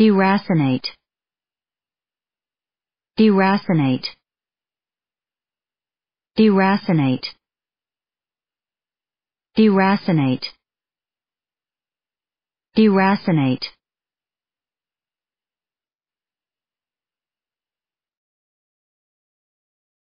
Deracinate. Deracinate. Deracinate. Deracinate. Deracinate.